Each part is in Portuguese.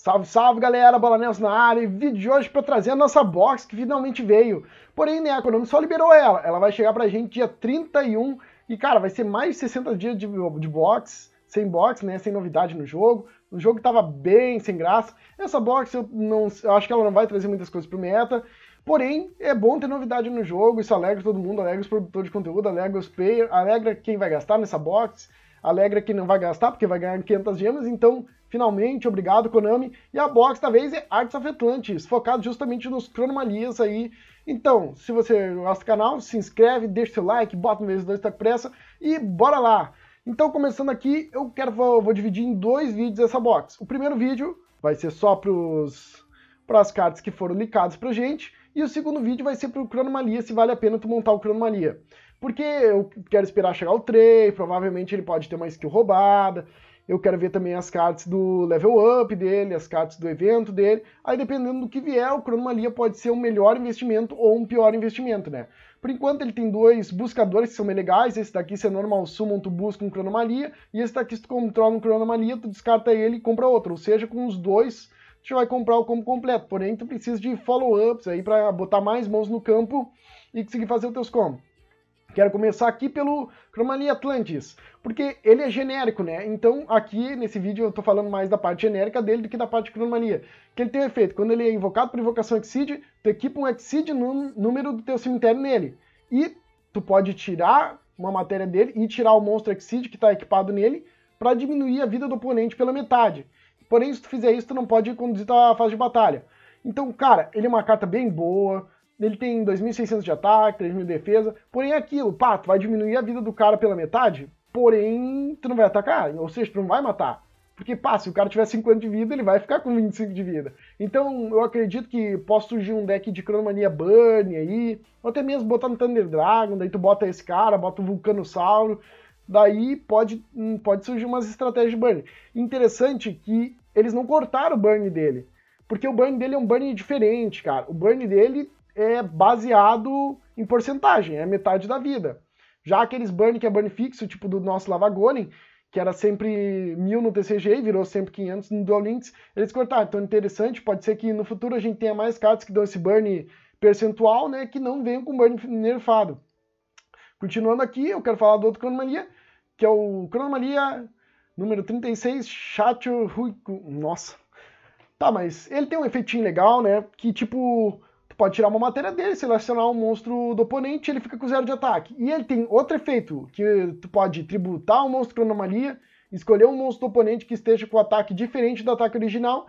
Salve, salve galera, Bola Nelson na área e vídeo de hoje para trazer a nossa box que finalmente veio. Porém, né, a Konami só liberou ela, ela vai chegar pra gente dia 31 e cara, vai ser mais de 60 dias de, de box, sem box, né, sem novidade no jogo. O jogo tava bem sem graça. Essa box eu, não, eu acho que ela não vai trazer muitas coisas pro meta. Porém, é bom ter novidade no jogo, isso alegra todo mundo, alegra os produtores de conteúdo, alegra os players, alegra quem vai gastar nessa box, alegra quem não vai gastar porque vai ganhar 500 gemas, então Finalmente, obrigado, Konami. E a box da vez é Arts of Atlantis, focado justamente nos cronomalias aí. Então, se você gosta do canal, se inscreve, deixa seu like, bota no meio dois tá pressa e bora lá! Então, começando aqui, eu quero vou, vou dividir em dois vídeos essa box. O primeiro vídeo vai ser só para as cartas que foram licadas pra gente, e o segundo vídeo vai ser para o Cronomalia, se vale a pena tu montar o Cronomalia. Porque eu quero esperar chegar o trem, provavelmente ele pode ter uma skill roubada, eu quero ver também as cartas do level up dele, as cartas do evento dele. Aí, dependendo do que vier, o Cronomalia pode ser um melhor investimento ou um pior investimento, né? Por enquanto, ele tem dois buscadores que são bem legais. Esse daqui, se é normal summon, tu busca um Cronomalia. E esse daqui, se tu controla um Cronomalia, tu descarta ele e compra outro. Ou seja, com os dois, tu vai comprar o combo completo. Porém, tu precisa de follow-ups aí para botar mais mãos no campo e conseguir fazer os teus combos. Quero começar aqui pelo Cromania Atlantis, porque ele é genérico, né? Então aqui nesse vídeo eu tô falando mais da parte genérica dele do que da parte de Cromania. Que ele tem um efeito, quando ele é invocado por invocação Exceed, tu equipa um Exceed número do teu cemitério nele. E tu pode tirar uma matéria dele e tirar o monstro Exceed que tá equipado nele para diminuir a vida do oponente pela metade. Porém, se tu fizer isso, tu não pode conduzir tua fase de batalha. Então, cara, ele é uma carta bem boa, ele tem 2.600 de ataque, 3.000 de defesa. Porém, aquilo, pá, tu vai diminuir a vida do cara pela metade, porém, tu não vai atacar, ou seja, tu não vai matar. Porque, pá, se o cara tiver 50 de vida, ele vai ficar com 25 de vida. Então, eu acredito que possa surgir um deck de Cronomania Burn aí, ou até mesmo botar no Thunder Dragon, daí tu bota esse cara, bota o Vulcanossauro, daí pode, hum, pode surgir umas estratégias de Burn. Interessante que eles não cortaram o Burn dele, porque o Burn dele é um Burn diferente, cara. O Burn dele é baseado em porcentagem, é metade da vida. Já aqueles burn que é burn fixo, tipo do nosso golem, que era sempre mil no TCG e virou sempre 500 no Dual Links, eles cortaram. Então, interessante, pode ser que no futuro a gente tenha mais cartas que dão esse burn percentual, né, que não venham com burn nerfado. Continuando aqui, eu quero falar do outro Cronomalia, que é o Cronomalia número 36, Chacho Ruiku. Nossa. Tá, mas ele tem um efeitinho legal, né, que tipo pode tirar uma matéria dele, selecionar um monstro do oponente, ele fica com zero de ataque. E ele tem outro efeito, que tu pode tributar um monstro com anomalia, escolher um monstro do oponente que esteja com ataque diferente do ataque original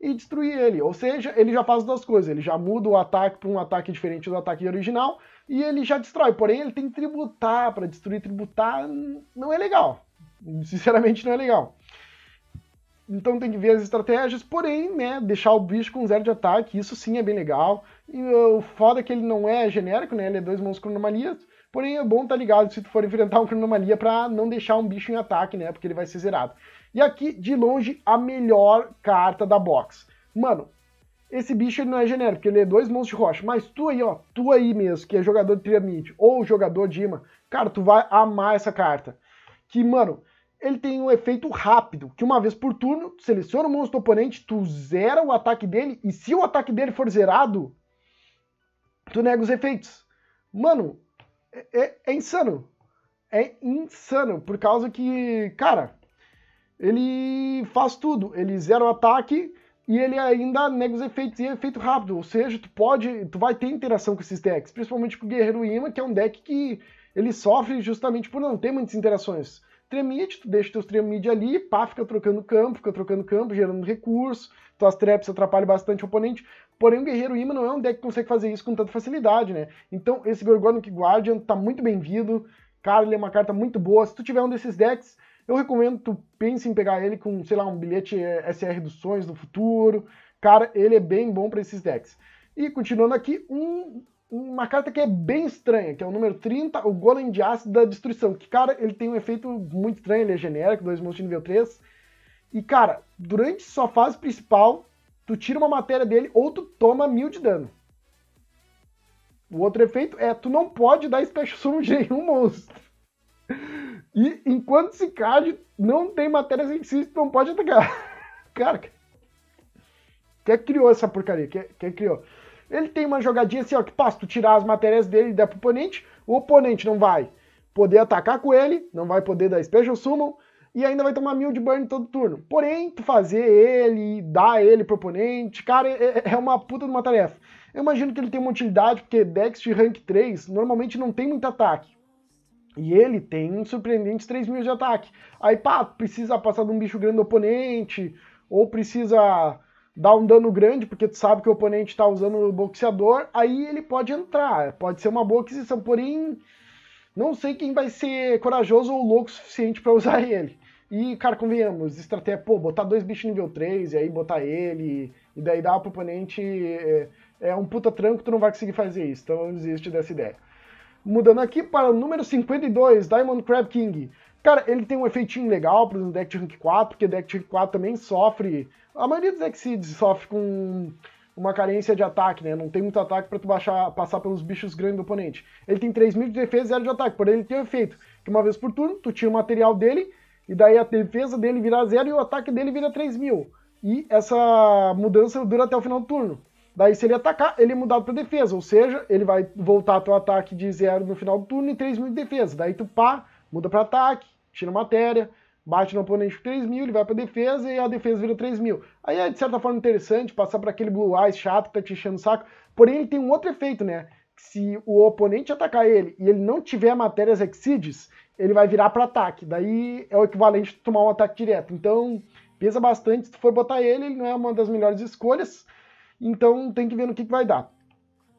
e destruir ele. Ou seja, ele já faz duas coisas, ele já muda o ataque para um ataque diferente do ataque original e ele já destrói. Porém, ele tem que tributar para destruir, tributar não é legal. Sinceramente, não é legal. Então tem que ver as estratégias, porém, né, deixar o bicho com zero de ataque, isso sim é bem legal. E eh, o foda é que ele não é genérico, né? Ele é dois monstros cronomalias. Porém, é bom tá ligado se tu for enfrentar um cronomalia para não deixar um bicho em ataque, né? Porque ele vai ser zerado. E aqui, de longe, a melhor carta da box. Mano, esse bicho ele não é genérico, ele é dois monstros de rocha. Mas tu aí, ó, tu aí mesmo, que é jogador de Triamite ou jogador de imã, cara, tu vai amar essa carta. Que, mano, ele tem um efeito rápido, que uma vez por turno, tu seleciona o monstro do oponente, tu zera o ataque dele, e se o ataque dele for zerado, tu nega os efeitos. Mano, é, é, é insano. É insano, por causa que, cara, ele faz tudo. Ele zera o ataque e ele ainda nega os efeitos e é efeito rápido. Ou seja, tu pode. Tu vai ter interação com esses decks, principalmente com o Guerreiro Ima, que é um deck que ele sofre justamente por não ter muitas interações. Tremid, tu deixa teus tremid ali, pá, fica trocando campo, fica trocando campo, gerando recurso, tuas traps atrapalham bastante o oponente. Porém, o Guerreiro imã não é um deck que consegue fazer isso com tanta facilidade, né? Então, esse Gorgonic Guardian tá muito bem-vindo. Cara, ele é uma carta muito boa. Se tu tiver um desses decks, eu recomendo tu pense em pegar ele com, sei lá, um bilhete eh, SR dos sonhos do futuro. Cara, ele é bem bom para esses decks. E continuando aqui, um, uma carta que é bem estranha, que é o número 30, o Golem de Ácido da Destruição. Que, cara, ele tem um efeito muito estranho, ele é genérico, dois monstros de nível 3. E, cara, durante sua fase principal, tu tira uma matéria dele ou tu toma mil de dano. O outro efeito é, tu não pode dar Special Summon de nenhum monstro. E enquanto se cade, não tem matéria sensível, tu não pode atacar. Cara, quem é criou essa porcaria? Quem, é, quem é criou? Ele tem uma jogadinha assim, ó, que passa, tu tirar as matérias dele e der pro oponente, o oponente não vai poder atacar com ele, não vai poder dar Special Summon, e ainda vai tomar mil de burn todo turno. Porém, tu fazer ele, dar ele pro oponente, cara, é, é, é uma puta de uma tarefa. Eu imagino que ele tem uma utilidade, porque decks de rank 3 normalmente não tem muito ataque. E ele tem um surpreendente 3 mil de ataque. Aí, pá, precisa passar de um bicho grande do oponente, ou precisa dar um dano grande, porque tu sabe que o oponente tá usando o boxeador, aí ele pode entrar. Pode ser uma boa aquisição, porém, não sei quem vai ser corajoso ou louco o suficiente para usar ele. E, cara, convenhamos, estratégia, pô, botar dois bichos nível 3 e aí botar ele, e daí dar pro oponente. É, é um puta tranco, tu não vai conseguir fazer isso, então não desiste dessa ideia. Mudando aqui para o número 52, Diamond Crab King. Cara, ele tem um efeitinho legal para o deck de rank 4, porque deck de rank 4 também sofre. A maioria dos deck seeds sofre com uma carência de ataque, né? Não tem muito ataque para tu baixar, passar pelos bichos grandes do oponente. Ele tem 3 mil de defesa e 0 de ataque, porém ele tem o um efeito que uma vez por turno tu tira o material dele e daí a defesa dele vira zero e o ataque dele vira 3 mil. E essa mudança dura até o final do turno. Daí, se ele atacar, ele é mudado para defesa, ou seja, ele vai voltar teu ataque de zero no final do turno e 3 mil de defesa. Daí tu pá, muda para ataque, tira matéria, bate no oponente com 3 mil, ele vai para defesa e a defesa vira 3 mil. Aí é de certa forma interessante passar para aquele blue eyes chato que tá te enchendo o saco. Porém, ele tem um outro efeito, né? Se o oponente atacar ele e ele não tiver matérias exceeds, ele vai virar para ataque. Daí é o equivalente de tomar um ataque direto. Então, pesa bastante. Se tu for botar ele, ele não é uma das melhores escolhas. Então, tem que ver no que, que vai dar.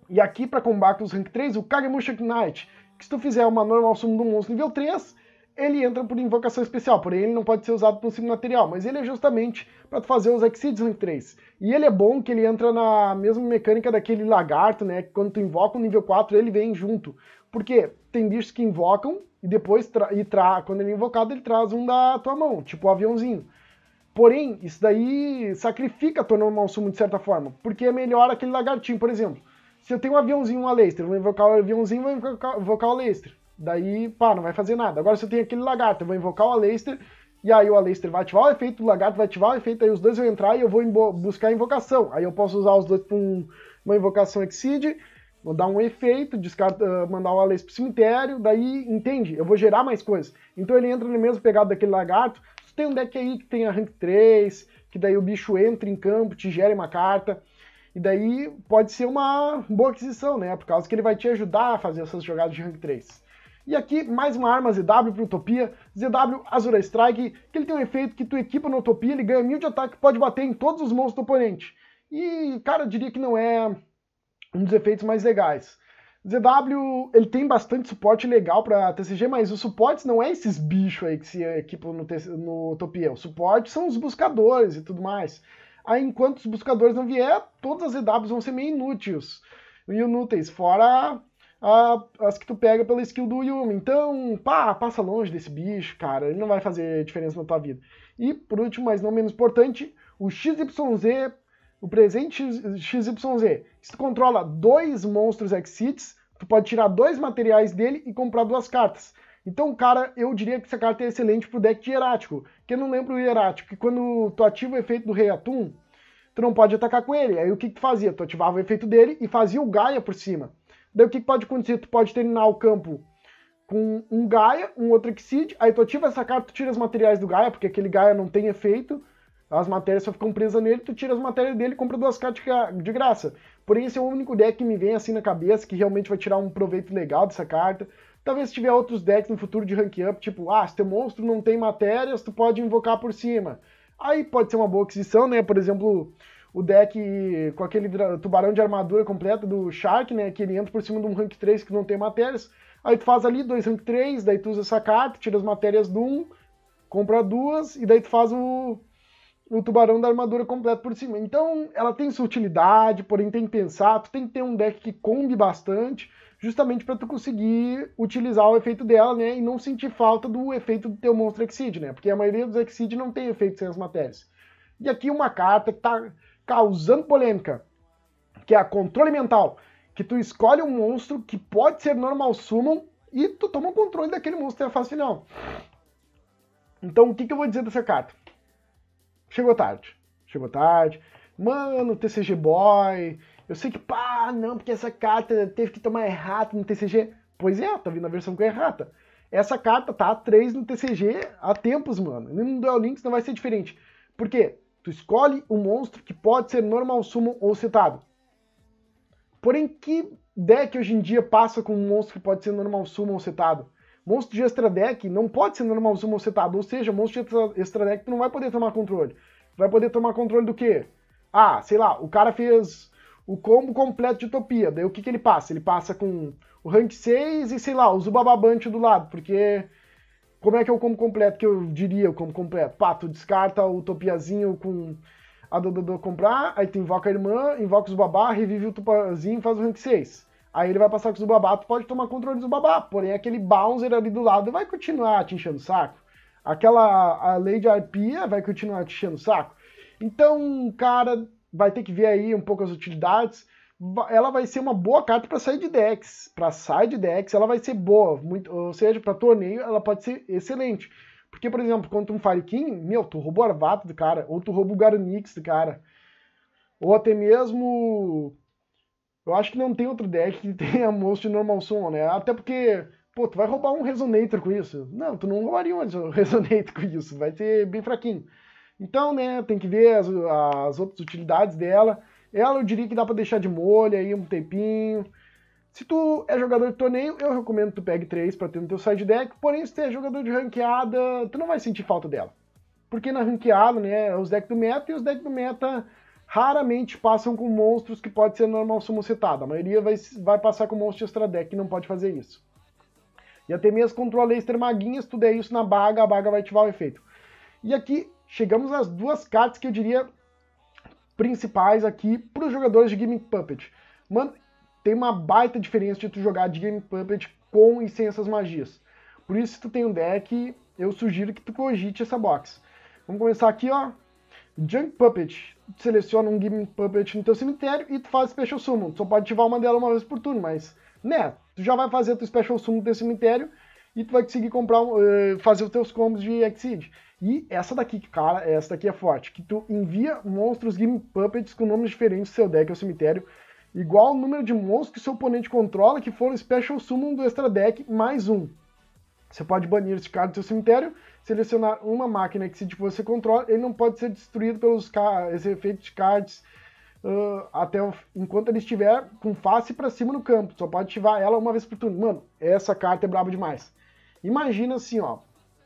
E aqui, para combate os rank 3, o Kagemusha Knight. Que se tu fizer uma normal sumo do monstro nível 3, ele entra por invocação especial. Porém, ele não pode ser usado por cima material. Mas ele é justamente para tu fazer os Exides rank 3. E ele é bom que ele entra na mesma mecânica daquele lagarto, né? Que quando tu invoca o nível 4, ele vem junto. Porque tem bichos que invocam e depois, e quando ele é invocado, ele traz um da tua mão, tipo o um aviãozinho. Porém, isso daí sacrifica a tua normal sumo de certa forma, porque é melhor aquele lagartinho, por exemplo. Se eu tenho um aviãozinho, um Aleister, vou invocar o aviãozinho, vou invocar, o Aleister. Daí, pá, não vai fazer nada. Agora se eu tenho aquele lagarto, eu vou invocar o Aleister, e aí o Aleister vai ativar o efeito, o lagarto vai ativar o efeito, aí os dois vão entrar e eu vou buscar a invocação. Aí eu posso usar os dois para uma invocação Exceed, mandar um efeito, descarta, ah, mandar o Alex pro cemitério, daí, entende? Eu vou gerar mais coisas. Então ele entra no mesmo pegado daquele lagarto. Tu tem um deck aí que tem a rank 3, que daí o bicho entra em campo, te gera uma carta. E daí pode ser uma boa aquisição, né? Por causa que ele vai te ajudar a fazer essas jogadas de rank 3. E aqui, mais uma arma ZW para Utopia, ZW Azura Strike, que ele tem um efeito que tu equipa na Utopia, ele ganha mil de ataque, pode bater em todos os monstros do oponente. E, cara, eu diria que não é um dos efeitos mais legais. ZW, ele tem bastante suporte legal para TCG, mas os suportes não é esses bichos aí que se equipam no, no Utopia. O suporte são os buscadores e tudo mais. Aí, enquanto os buscadores não vier, todas as ZWs vão ser meio inúteis. Inúteis, fora a, as que tu pega pela skill do Yumi. Então, pá, passa longe desse bicho, cara. Ele não vai fazer diferença na tua vida. E, por último, mas não menos importante, o XYZ o presente XYZ. Se tu controla dois monstros Exits, tu pode tirar dois materiais dele e comprar duas cartas. Então, cara, eu diria que essa carta é excelente pro deck de Hierático. Quem não lembra o Hierático, que quando tu ativa o efeito do Rei Atum, tu não pode atacar com ele. Aí o que, que tu fazia? Tu ativava o efeito dele e fazia o Gaia por cima. Daí o que, que pode acontecer? Tu pode terminar o campo com um Gaia, um outro Exceed, aí tu ativa essa carta, tu tira os materiais do Gaia, porque aquele Gaia não tem efeito, as matérias só ficam presas nele, tu tira as matérias dele e compra duas cartas de graça. Porém, esse é o único deck que me vem assim na cabeça, que realmente vai tirar um proveito legal dessa carta. Talvez se tiver outros decks no futuro de rank up, tipo, ah, se teu monstro não tem matérias, tu pode invocar por cima. Aí pode ser uma boa aquisição, né? Por exemplo, o deck com aquele tubarão de armadura completa do Shark, né? Que ele entra por cima de um rank 3 que não tem matérias. Aí tu faz ali dois rank 3, daí tu usa essa carta, tira as matérias do um compra duas, e daí tu faz o, o tubarão da armadura completa por cima. Então, ela tem sua utilidade, porém tem que pensar, tu tem que ter um deck que combe bastante, justamente para tu conseguir utilizar o efeito dela, né, e não sentir falta do efeito do teu monstro Exceed, né? Porque a maioria dos Exceed não tem efeito sem as matérias. E aqui uma carta que tá causando polêmica, que é a controle mental, que tu escolhe um monstro que pode ser normal summon e tu toma o controle daquele monstro até a fase final. Então, o que, que eu vou dizer dessa carta? Chegou tarde. Chegou tarde. Mano, TCG Boy. Eu sei que, pá, não, porque essa carta teve que tomar errata no TCG. Pois é, tá vindo a versão com errata. Essa carta tá a 3 no TCG há tempos, mano. E no Duel Links não vai ser diferente. Por quê? Tu escolhe um monstro que pode ser normal sumo ou setado. Porém, que deck hoje em dia passa com um monstro que pode ser normal sumo ou setado? Monstro de extra deck não pode ser normal summon setado, ou seja, monstro de extra deck tu não vai poder tomar controle. Vai poder tomar controle do quê? Ah, sei lá, o cara fez o combo completo de Utopia, daí o que, que ele passa? Ele passa com o rank 6 e, sei lá, usa o Bababante do lado, porque como é que é o combo completo que eu diria o combo completo? Pá, tu descarta o Utopiazinho com a Dododô comprar, aí tu invoca a irmã, invoca os babá, revive o Tupazinho e faz o rank 6. Aí ele vai passar com o Zubabá, tu pode tomar controle do Zubabá, porém aquele bouncer ali do lado vai continuar te enchendo o saco. Aquela a Lady arpia vai continuar te enchendo o saco. Então, cara, vai ter que ver aí um pouco as utilidades. Ela vai ser uma boa carta para sair de decks, para sair de decks, ela vai ser boa, muito, ou seja, para torneio ela pode ser excelente. Porque, por exemplo, contra um Firekin, meu, tu roubou o Arvato do cara, ou tu rouba o Garnix do cara, ou até mesmo eu acho que não tem outro deck que tenha Most Normal Summon, né? Até porque, pô, tu vai roubar um Resonator com isso. Não, tu não roubaria um Resonator com isso, vai ser bem fraquinho. Então, né, tem que ver as, as outras utilidades dela. Ela eu diria que dá para deixar de molho aí um tempinho. Se tu é jogador de torneio, eu recomendo que tu pegue 3 para ter no teu side deck, porém se tu é jogador de ranqueada, tu não vai sentir falta dela. Porque na ranqueada, né, é os decks do meta e os decks do meta raramente passam com monstros que pode ser normal sumocitada. A maioria vai, vai passar com monstro extra deck que não pode fazer isso. E até mesmo controla extra se tudo é isso na baga, a baga vai ativar o efeito. E aqui chegamos às duas cartas que eu diria principais aqui para os jogadores de Gaming Puppet. Mano, tem uma baita diferença de tu jogar de Gaming Puppet com e sem essas magias. Por isso, se tu tem um deck, eu sugiro que tu cogite essa box. Vamos começar aqui, ó. Junk Puppet seleciona um Game Puppet no teu cemitério e tu faz Special Summon. Tu só pode ativar uma dela uma vez por turno, mas, né, tu já vai fazer teu Special Summon no teu cemitério e tu vai conseguir comprar, uh, fazer os teus combos de Exceed. E essa daqui, cara, essa daqui é forte, que tu envia monstros Game Puppets com nomes diferentes do seu deck ao cemitério, igual o número de monstros que seu oponente controla que foram Special Summon do extra deck mais um. Você pode banir esse card do seu cemitério, selecionar uma máquina que se tipo, você controla, ele não pode ser destruído pelos efeitos de cards uh, até o, enquanto ele estiver com face para cima no campo. Só pode ativar ela uma vez por turno. Mano, essa carta é braba demais. Imagina assim, ó.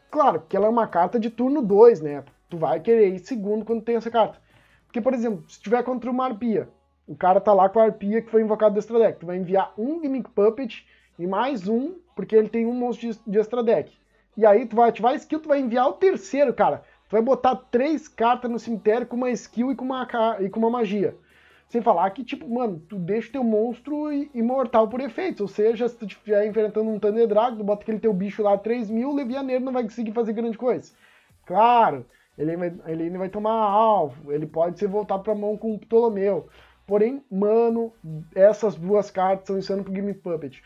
Claro, que ela é uma carta de turno 2, né? Tu vai querer ir segundo quando tem essa carta. Porque, por exemplo, se tiver contra uma arpia, o cara tá lá com a arpia que foi invocado do extra deck, tu vai enviar um Gimmick Puppet e mais um, porque ele tem um monstro de, de extra deck. E aí tu vai ativar a skill, tu vai enviar o terceiro, cara. Tu vai botar três cartas no cemitério com uma skill e com uma, e com uma magia. Sem falar que, tipo, mano, tu deixa o teu monstro imortal por efeito. Ou seja, se tu estiver enfrentando um Thunder Dragon, tu bota aquele teu bicho lá 3 mil, o Levianeiro não vai conseguir fazer grande coisa. Claro, ele, ele ainda vai tomar alvo, ele pode ser voltar pra mão com o Ptolomeu. Porém, mano, essas duas cartas são insano pro Game Puppet.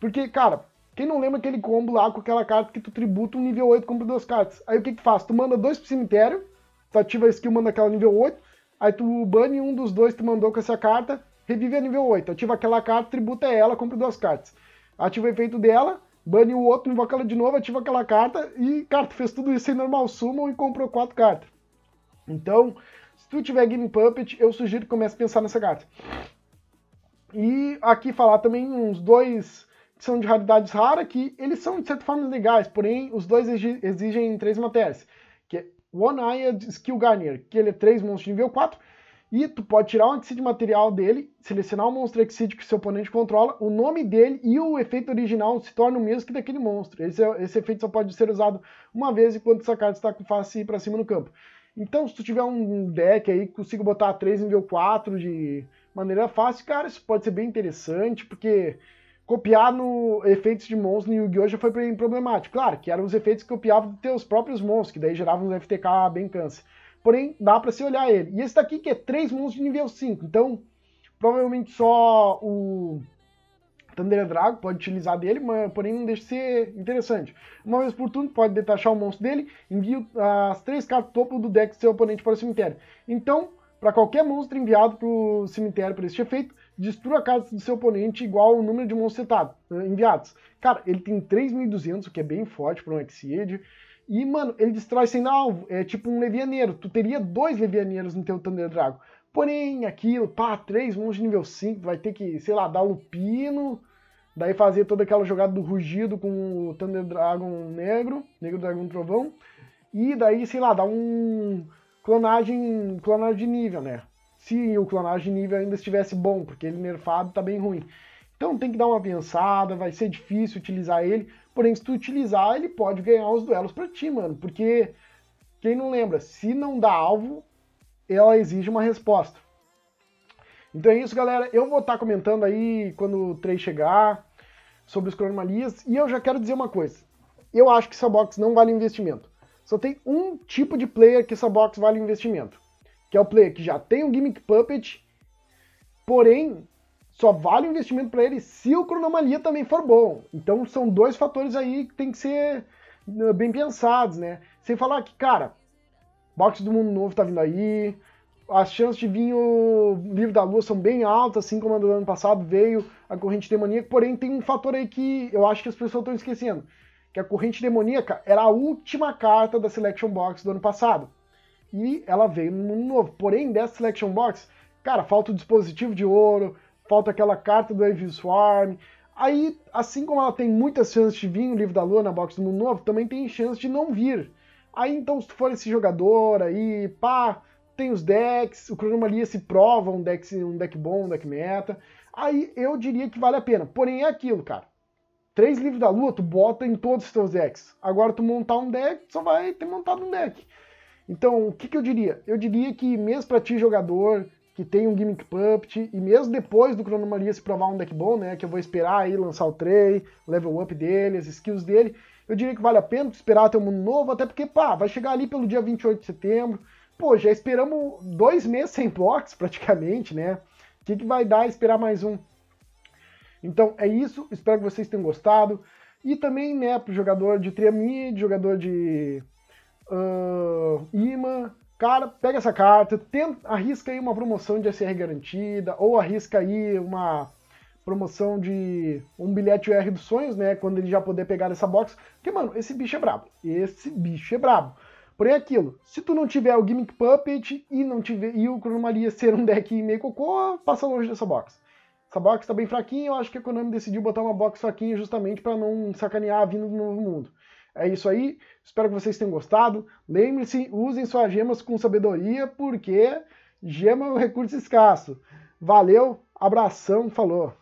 Porque, cara, quem não lembra aquele combo lá com aquela carta que tu tributa um nível 8, compra duas cartas. Aí o que que faz? Tu manda dois pro cemitério, tu ativa a skill, manda aquela nível 8, aí tu bane um dos dois que tu mandou com essa carta, revive a nível 8. Ativa aquela carta, tributa ela, compra duas cartas. Ativa o efeito dela, bane o outro, invoca ela de novo, ativa aquela carta e, cara, tu fez tudo isso em normal summon e comprou quatro cartas. Então, se tu tiver Game Puppet, eu sugiro que comece a pensar nessa carta. E aqui falar também uns dois são de raridades raras que eles são de certa forma legais, porém os dois exigem três matérias, que é One Eyed Skill Garnier, que ele é três monstros de nível 4, e tu pode tirar um Exceed material dele, selecionar um monstro Exceed que seu oponente controla, o nome dele e o efeito original se torna o mesmo que daquele monstro. Esse, é, esse efeito só pode ser usado uma vez enquanto essa carta está com face para cima no campo. Então, se tu tiver um deck aí que consiga botar 3 nível 4 de maneira fácil, cara, isso pode ser bem interessante, porque copiar no efeitos de monstros no Yu-Gi-Oh! já foi problemático. Claro, que eram os efeitos que copiavam dos teus próprios monstros, que daí geravam um FTK bem câncer. Porém, dá para se olhar ele. E esse daqui que é 3 monstros de nível 5, então provavelmente só o Thunder Drago pode utilizar dele, mas, porém não deixa de ser interessante. Uma vez por turno, pode detachar o monstro dele, envia as três cartas topo do deck do seu oponente para o cemitério. Então, para qualquer monstro enviado para o cemitério por este efeito, destrua a casa do seu oponente igual o número de monstros setado, eh, enviados. Cara, ele tem 3.200, o que é bem forte para um Exceed. E, mano, ele destrói sem alvo. É tipo um levianeiro. Tu teria dois levianeiros no teu Thunder Dragon. Porém, aquilo, pá, três monstros de nível 5, vai ter que, sei lá, dar lupino. Daí fazer toda aquela jogada do rugido com o Thunder Dragon negro, negro dragão trovão. E daí, sei lá, dar um clonagem, clonagem de nível, né? se o clonagem nível ainda estivesse bom, porque ele nerfado tá bem ruim. Então tem que dar uma pensada, vai ser difícil utilizar ele, porém se tu utilizar, ele pode ganhar os duelos para ti, mano, porque quem não lembra, se não dá alvo, ela exige uma resposta. Então é isso, galera. Eu vou estar tá comentando aí quando o 3 chegar sobre os cronomalias. E eu já quero dizer uma coisa. Eu acho que essa box não vale investimento. Só tem um tipo de player que essa box vale investimento que é o player que já tem um Gimmick Puppet, porém só vale o investimento para ele se o Cronomalia também for bom. Então são dois fatores aí que tem que ser né, bem pensados, né? Sem falar que, cara, box do Mundo Novo tá vindo aí, as chances de vir o Livro da Lua são bem altas, assim como a do ano passado veio a Corrente Demoníaca, porém tem um fator aí que eu acho que as pessoas estão esquecendo, que a Corrente Demoníaca era a última carta da Selection Box do ano passado e ela veio no novo. Porém, dessa Selection Box, cara, falta o dispositivo de ouro, falta aquela carta do Evil Swarm. Aí, assim como ela tem muitas chances de vir o livro da Lua na box do mundo novo, também tem chance de não vir. Aí então, se tu for esse jogador aí, pá, tem os decks, o Cronomalia se prova um deck, um deck bom, um deck meta. Aí eu diria que vale a pena. Porém, é aquilo, cara. Três livros da lua, tu bota em todos os teus decks. Agora tu montar um deck, só vai ter montado um deck. Então, o que, que eu diria? Eu diria que mesmo para ti, jogador, que tem um gimmick puppet, e mesmo depois do Cronomalia se provar um deck bom, né, que eu vou esperar aí lançar o Trey, o level up dele, as skills dele, eu diria que vale a pena esperar até um mundo novo, até porque, pá, vai chegar ali pelo dia 28 de setembro, pô, já esperamos dois meses sem blocos, praticamente, né, o que, que vai dar esperar mais um? Então, é isso, espero que vocês tenham gostado, e também, né, pro jogador de triamide, jogador de uh, imã. Cara, pega essa carta, tenta, arrisca aí uma promoção de SR garantida, ou arrisca aí uma promoção de um bilhete UR dos sonhos, né? Quando ele já poder pegar essa box. Porque, mano, esse bicho é brabo. Esse bicho é brabo. Porém, é aquilo, se tu não tiver o Gimmick Puppet e não tiver e o Cronomalia ser um deck meio cocô, passa longe dessa box. Essa box tá bem fraquinha, eu acho que a Konami decidiu botar uma box fraquinha justamente para não sacanear a vinda do novo mundo. É isso aí, espero que vocês tenham gostado. Lembre-se, usem suas gemas com sabedoria, porque gema é um recurso escasso. Valeu, abração, falou!